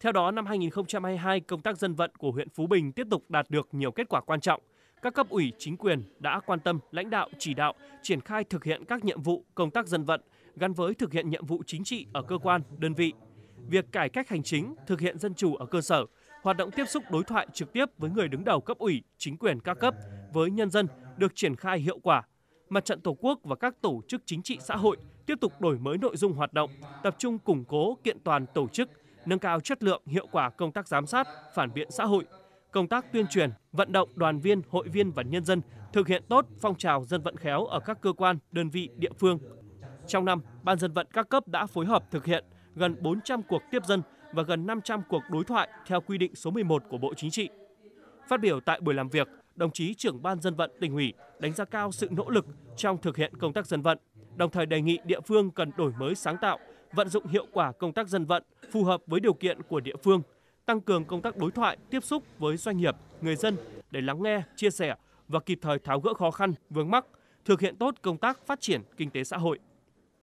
Theo đó, năm 2022, công tác dân vận của huyện Phú Bình tiếp tục đạt được nhiều kết quả quan trọng. Các cấp ủy chính quyền đã quan tâm, lãnh đạo, chỉ đạo, triển khai thực hiện các nhiệm vụ công tác dân vận gắn với thực hiện nhiệm vụ chính trị ở cơ quan, đơn vị. Việc cải cách hành chính, thực hiện dân chủ ở cơ sở, hoạt động tiếp xúc đối thoại trực tiếp với người đứng đầu cấp ủy, chính quyền các cấp, với nhân dân được triển khai hiệu quả. Mặt trận Tổ quốc và các tổ chức chính trị xã hội tiếp tục đổi mới nội dung hoạt động, tập trung củng cố kiện toàn tổ chức, nâng cao chất lượng, hiệu quả công tác giám sát, phản biện xã hội, công tác tuyên truyền, vận động đoàn viên, hội viên và nhân dân thực hiện tốt phong trào dân vận khéo ở các cơ quan, đơn vị, địa phương. Trong năm, Ban dân vận các cấp đã phối hợp thực hiện gần 400 cuộc tiếp dân và gần 500 cuộc đối thoại theo quy định số 11 của Bộ Chính trị. Phát biểu tại buổi làm việc, đồng chí trưởng Ban dân vận tỉnh ủy đánh giá cao sự nỗ lực trong thực hiện công tác dân vận, đồng thời đề nghị địa phương cần đổi mới sáng tạo, vận dụng hiệu quả công tác dân vận phù hợp với điều kiện của địa phương, tăng cường công tác đối thoại, tiếp xúc với doanh nghiệp, người dân để lắng nghe, chia sẻ và kịp thời tháo gỡ khó khăn, vướng mắc, thực hiện tốt công tác phát triển kinh tế xã hội.